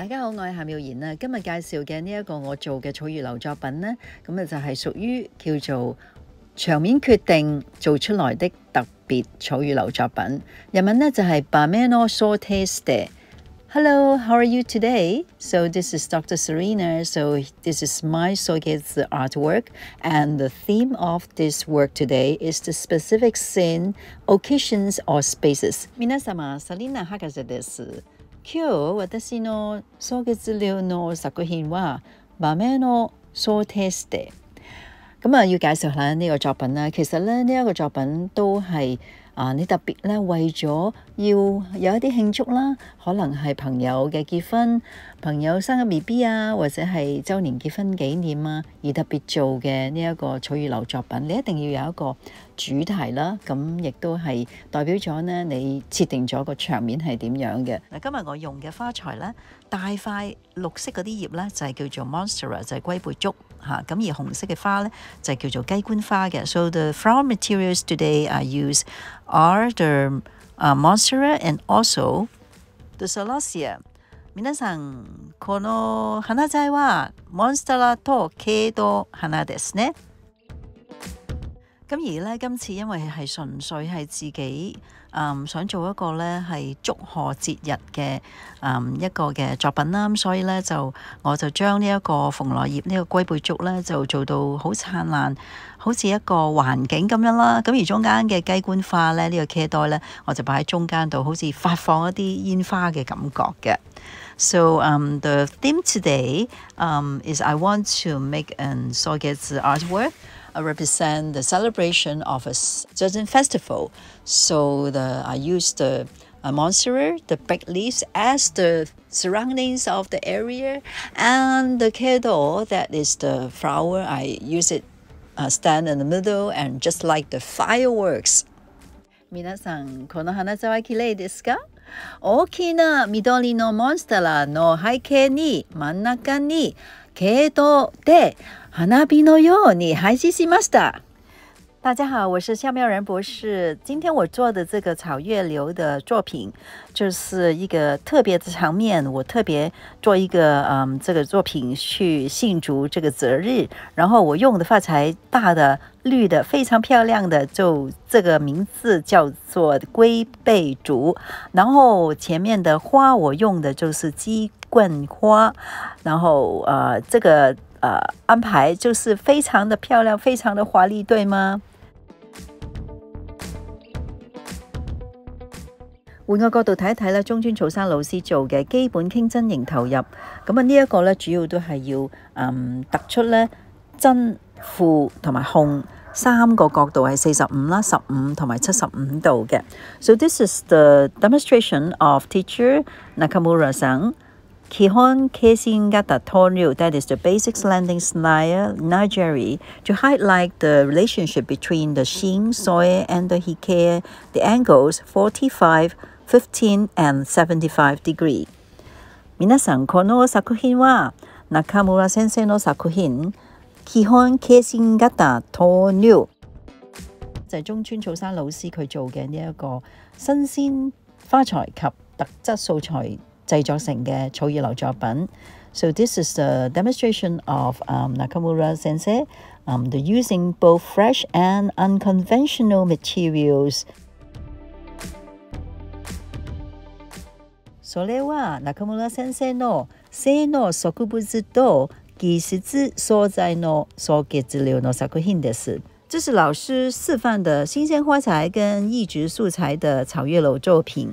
大家好，我系夏妙贤啊！今日介绍嘅呢一个我做嘅草与流作品呢，咁啊就系属于叫做场面决定做出来的特别草与流作品。日文呢就系バメノソテステ。Hello, how are you today? So this is Dr. Serena. So this is my sogetz artwork. And the theme of this work today is the specific scene, occasions or spaces. みなさん、セリーナ、こんです。今日我哋先攞收集资料攞十个片话，把咩攞咁啊，要介绍下呢个作品啦。其實咧，呢一個作品都係啊，你特別咧為咗。要有一啲慶祝啦，可能係朋友嘅結婚、朋友生個 B B 啊，或者係周年結婚紀念啊，而特別做嘅呢一個草葉樓作品，你一定要有一個主題啦。咁亦都係代表咗呢，你設定咗個場面係點樣嘅嗱。今日我用嘅花材呢，大塊綠色嗰啲葉呢，就係叫做 monstera，就係龜背竹嚇。咁而紅色嘅花咧就叫做雞冠花嘅。So the flower materials today I use are the モンステラ and also ドソロシア皆さんこの花材はモンストラとケイド花ですね。咁而咧，今次因為係純粹係自己，嗯，想做一個咧係祝賀節日嘅，嗯，一個嘅作品啦。咁所以咧，就我就將呢一個鳳來葉、呢個龜背竹咧，就做到好燦爛，好似一個環境咁樣啦。咁而中間嘅雞冠花咧，呢個茄袋咧，我就擺喺中間度，好似發放一啲煙花嘅感覺嘅。So um the theme today um is I want to make an sogetz artwork. Uh, represent the celebration of a certain festival. So the, I use the uh, monstera, the back leaves as the surroundings of the area, and the kedo, that is the flower. I use it uh, stand in the middle and just like the fireworks. 皆さん、この花沢きれいですか大きな緑のモンステラの背景に真ん中に系統で哈纳比诺哟，你还嘻嘻 master？大家好，我是夏妙然博士。今天我做的这个草月流的作品，就是一个特别的场面。我特别做一个嗯，这个作品去庆祝这个择日。然后我用的发财大的、绿的，非常漂亮的，就这个名字叫做龟背竹。然后前面的花我用的就是鸡冠花。然后呃，这个。呃，安排就是非常的漂亮，非常的华丽，对吗？换个角度睇一睇啦，中村草山老师做嘅基本倾真型投入，咁啊呢一个咧主要都系要嗯突出咧真、负同埋控三个角度系四十五啦、十五同埋七十五度嘅。So this is the demonstration of teacher Nakamura s n Kihon Kesingata Tornyu, that is the basic landing style Nigeri, to highlight the relationship between the Shin, Soe, and the Hikei, the angles forty five, fifteen and 75 degree. 皆さん、この作品は中村先生の作品、基本形線型糖尿就係中村草山老師佢做嘅呢一個新鮮花材及特質素材制作成嘅草月楼作品。So this is a demonstration of um, Nakamura Sensei um the using both fresh and unconventional materials。これは Nakamura s s e n 先生の生の植物と技術素材の総結合の作品です。这是老师示范的新鲜花材跟异植素材的草月楼作品。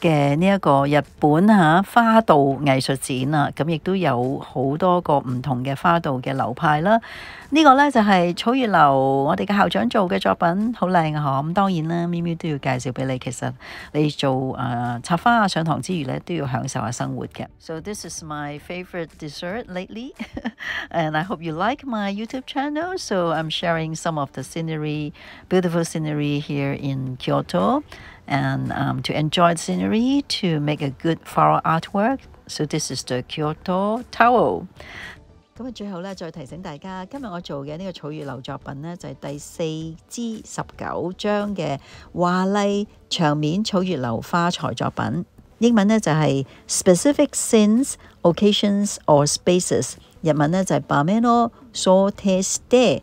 嘅呢一個日本嚇花道藝術展啊，咁亦都有好多個唔同嘅花道嘅流派啦。呢個呢，就係草月流，我哋嘅校長做嘅作品，好靚啊！嗬。咁當然啦，咪咪都要介紹俾你。其實你做誒插花上堂之餘呢，都要享受下生活嘅。So this is my favorite dessert lately, and I hope you like my YouTube channel. So I'm sharing some of the scenery, beautiful scenery here in Kyoto. and um, to enjoy the scenery, to make a good floral artwork. So this is the Kyoto Tower. specific scenes, occasions or spaces，日文呢，就係、是、b a m e n o s o t e s t e